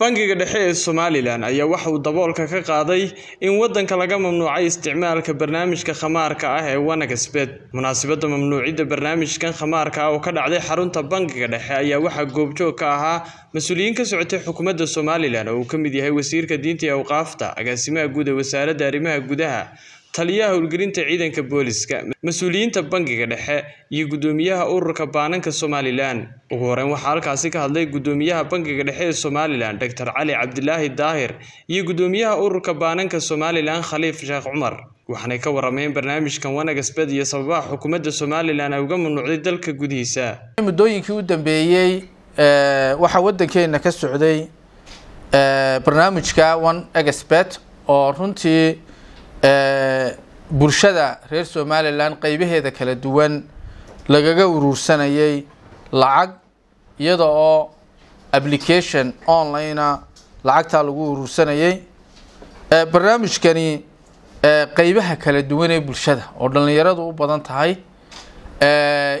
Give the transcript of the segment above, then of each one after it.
bangiga dhexe ee somalilan ayaa waxa uu daboolka ka qaaday in waddanka laga mamnuucay isticmaalka barnaamijka khamaarka ah ee wanakasbed munaasabadda mamnuucidda barnaamijkan khamaarka ah oo ka dhacday xarunta bangiga dhexe ayaa waxaa goobjoog ka ahaa mas-uuliyiin ka socotay xukuumadda somalilan oo uu ka mid yahay wasiirka diinta iyo awqaafta agaasimaha guud ee wasaaradda arrimaha gudaha taliyaha howlgelinta ciidanka booliska mas-uuliyiinta bangiga dhexe iyo guddoomiyaha ururka baananka somalilan ugu horeyn waxaa halkaasi ka hadlay guddoomiyaha bangiga dhexe ee somalilan doctor cali cabdilaahi daahir iyo guddoomiyaha ururka baananka somalilan khaliif sheekh cumar waxaanay ka warrameen barnaamijkan wanag asbad iyo sababaha xukuumadda somalilan ay uga mamnuucday dalka gudihiisa muddooyinkii u dambeeyey eh, waxaa waddankeenna ka socday eh, barnaamijka one agasbet oo runtii bulshada reer somalilan qeybaheeda kala duwan lagaga uruursanayay lacag iyada oo application onlinea lacagtaa lagu uruursanayay barnaamijkani qeybaha kala duwan ee bulshada oo dhallinyaradu u badan tahay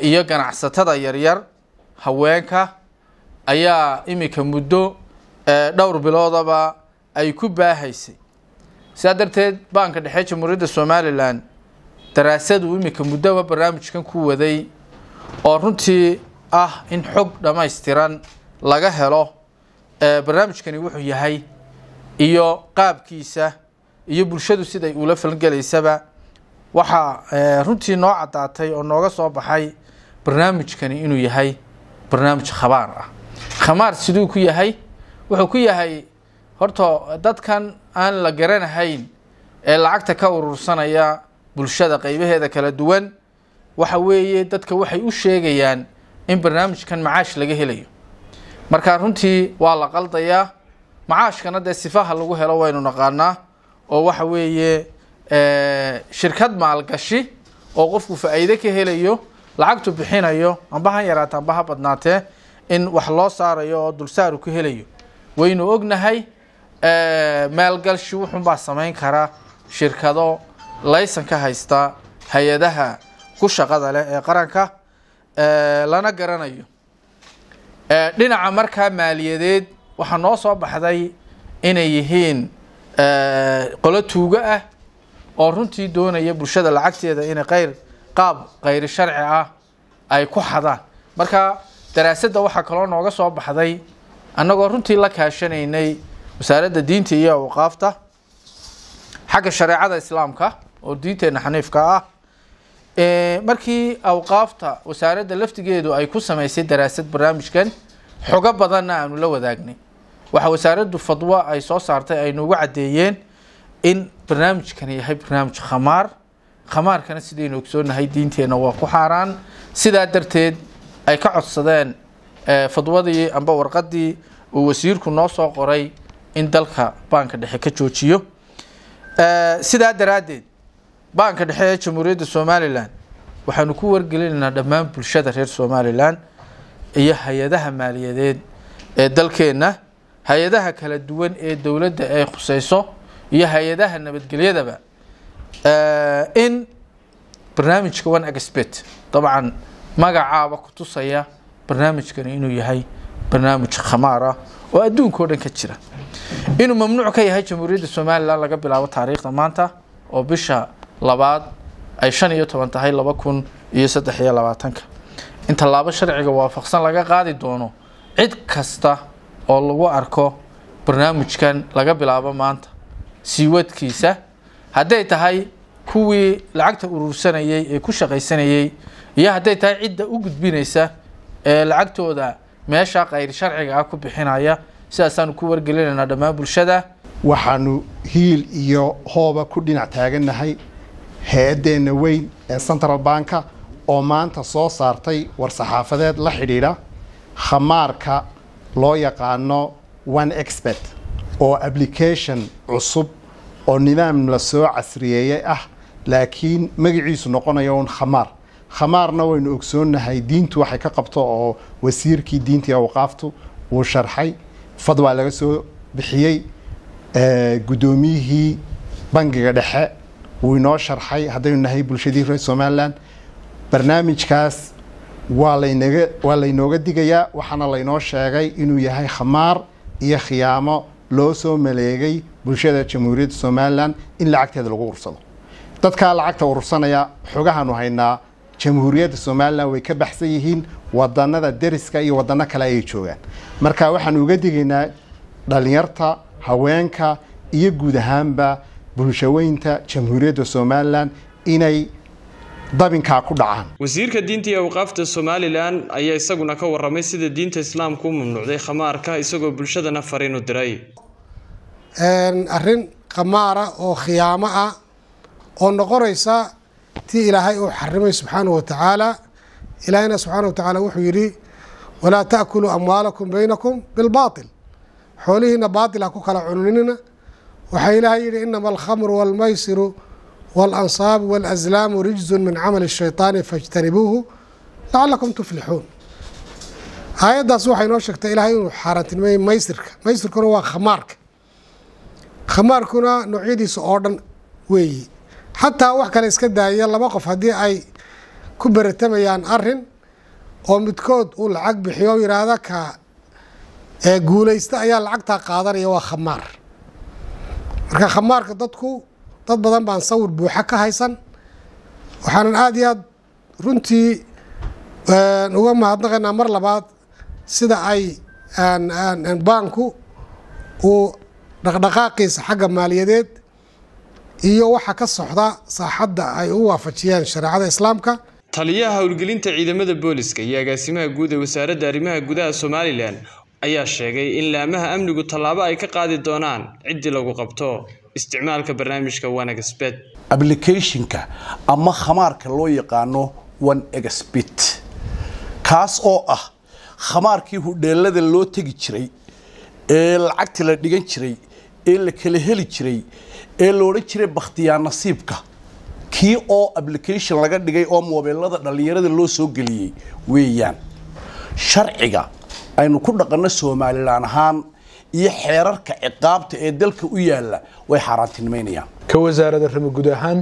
iyo ganacsatada yaryar haweenka ayaa imika muddo dhowr biloodaba ay ku baahaysay sidaa darteed baanka dhexe jamhuuriyadda somalilan daraasadu imika muddoba barnaamijkan ku waday oo runtii ah in xog dhammaystiran laga helo barnaamijkani wuxuu yahay iyo qaabkiisa iyo bulshadu siday ula falgelaysaba waxaa runtii noo caddaatay oo nooga soo baxay barnaamijkani inuu yahay barnaamij khabaar ah khamaar siduu ku yahay wuxuu ku yahay horta dadkan aan la garanahayn ee lacagta ka urursanaya bulshada qeybaheeda kala duwan waxa weeye dadka waxay u sheegayaan in barnaamijkan macaash laga helayo marka runtii waa la qaldayaa macaashkana dee sifaha lagu helo waynu naqaanaa oo waxa weeye shirkad maalgashi oo qofku faa'iide ka helayo lacagtu bixinayo amba ha yaraata amba ha badnaatee in wax loo saarayo oo dulsaaru ka helayo waynu ognahay maalgalshi wuxunbaa samayn karaa shirkado laysan ka haysta hay-adaha ku shaqada leh ee qaranka lana garanayo dhinaca markaa maaliyadeed waxaa noo soo baxday inay yihiin qolo tuugo ah oo runtii doonaya bulshada lacagteeda inay qayr qaab kayri sharci ah ay ku xadaan marka daraasadda waxaa kaloo nooga soo baxday annagoo runtii la kaashanaynay wasaaradda diinta iyo awqaafta xagga shareecada islaamka oo diinteena xaniifka ah markii awqaafta wasaaradda laftigeedu ay ku samaysay daraasad barnaamijkan xoga badanna aanu la wadaagnay waxa wasaaraddu fadwo ay soo saartay ay noogu caddeeyeen in barnaamijkani yahay barnaamij khamaar khamaarkana sidaynu ogsoonahay diinteenna waa ku xaaraan sidaa darteed ay ka codsadeen fadwadii amba warqadii uu wasiirku noo soo qoray in dalka baanka dhexe ka joojiyo eh, sidaa daraaddeed baanka dhexe ee jamhuuriyadda somalilan waxaanu ku wargelinaynaa dhammaan bulshada reer somalilan iyo hay-adaha maaliyadeed ee dalkeenna hay-adaha kala duwan ee dowladda ay khuseyso iyo hay-adaha nabadgelyadaba eh, in barnaamijka one axbet dabcan magacaaba ku tusaya barnaamijkani inuu yahay barnaamij khamaara oo adduunka o dhan ka jira inuu mamnuuc ka yahay jamhuuriyadda somalilan laga bilaabo taariikhda maanta oo bisha labaad ay shan iyo toban tahay laba kun iyo saddex iyo labaatanka in tallaabo sharciga waafaqsan laga qaadi doono cid kasta oo lagu arko barnaamijkan laga bilaabo maanta siiwadkiisa hadday tahay kuwii lacagta urursanayay ee ku shaqaysanayay iyo hadday tahay cidda u gudbinaysa ee lacagtooda meeshaa kayr sharciga ah ku bixinaya sidaasaanu ku wargelinaynaa dhammaan bulshada waxaanu hiil iyo hooba ku dhinac taagannahay hay-addeenna weyn ee central banka oo maanta soo saartay war-saxaafadeed la xidhiidha khamaarka loo yaqaano one expert oo application cusub oo nidaam la soo casriyeeyey ah laakiin magiciisu noqonaya uun khamaar khamaarna waynu ogsoonnahay diintu waxay ka qabto oo wasiirkii diinta iyo awqaaftu wuu sharxay fad waa laga soo bixiyey guddoomiyihii bangiga dhexe wuu inoo sharxay haddaynu nahay bulshadii reer somalilan barnaamijkaas waa laynaga waa laynooga digayaa waxaana laynoo sheegay inuu yahay khamaar iyo khiyaamo loo soo maleegay bulshada jamhuuriyadda somalilan in lacagteeda lagu urursado dadkaa lacagta urursanaya xogahaanu haynaa jamhuuriyadda somalilan way ka baxsan yihiin wadanada deriska iyo wadano kale ayay joogaan marka waxaan uga digaynaa dhalinyarta haweenka iyo guud ahaanba bulshaweynta jamhuuriyadda somalilan inay dabinkaa ku dhacaan wasiirka diinta iyo awqaafta somalilan ayaa isaguna ka waramay sida diinta islaamka u mamnuucday khamaarka isagoo bulshadana fariinu diray arrin khamaara oo khiyaamo ah oo noqonaysa tii ilaahay uu xarimay subxaanahu watacaala ilaahayna subxaana watacaala wuxuu yidhi walaa taakuluu amwaalakum baynakum bilbaail xoolihiina baatil ha ku kala cununina waxaa ilaahay yidhi inama alkhamru walmaysiru walansaabu walaslaamu rijzun min camali الshayطaani fajtanibuuhu lacalakum tuflixuun aayaddaas waxay noo sheegtay ilaahay inuu xaaraantinimeyey maysirka maysirkuna waa khamaarka khamaarkuna noocyadiisa oo dhan weeyi xataa wax kale iska daaya laba qof haddii ay ku beratamayaan arin oo midkood uu lacag bixiyo o yidhaahda ka guulaysta ayaa lacagtaa qaadanaya waa khamaar marka khamaarka dadku dad badan baan sawir buuxa ka haysan waxaanan aada iyo aad runtii uga mahadnaqaynaa mar labaad sida ay baanku uu dhaqdhaqaaqiisa xagga maaliyadeed iyo waxa ka socda saaxadda ay u waafajiyeen shareecada islaamka taliyaha howlgelinta ciidamada booliska iyo agaasimaha guud ee wasaaradda arrimaha gudaha somalilan ayaa sheegay in laamaha amnigu tallaabo ay ka qaadi doonaan ciddii lagu qabto isticmaalka barnaamijka one exbet ablicationka ama khamaarka loo yaqaano one exbet kaas oo ah khamaarkii hudheelada loo tegi jiray ee lacagtii la dhigan jiray ee la kala heli jiray ee loodhan jiray bakhtiyaa nasiibka kii oo application laga dhigay oo mobeelada dhallinyarada loo soo geliyey weeyaan sharciga aynu ku dhaqanno somalilan ahaan iyo xeerarka ciqaabta ee dalka u yaalla way xaaraantinimaynayaan ka wasaaradda rama guud ahaan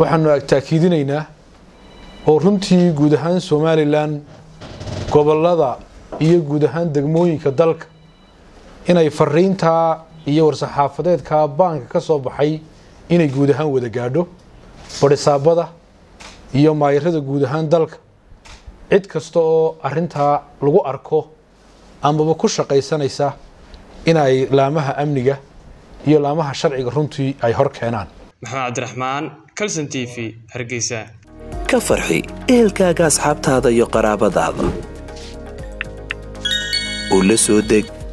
waxaanu ag taakiidinaynaa oo runtii guud ahaan somalilan gobollada iyo guud ahaan degmooyinka dalka inay fariintaa iyo war saxaafadeedka baanka ka soo baxay inay guud ahaan wada gaadho badhisaabada iyo maayarada guud ahaan dalka cid kasta oo arrintaa lagu arko amaba ku shaqaysanaysa inay laamaha amniga iyo laamaha sharciga runtii ay hor keenaan maxamed cabdiraxmaan calson t v hargeysa ka farxi ehelkaaga asxaabtaada iyo qaraabadaada u la soo deg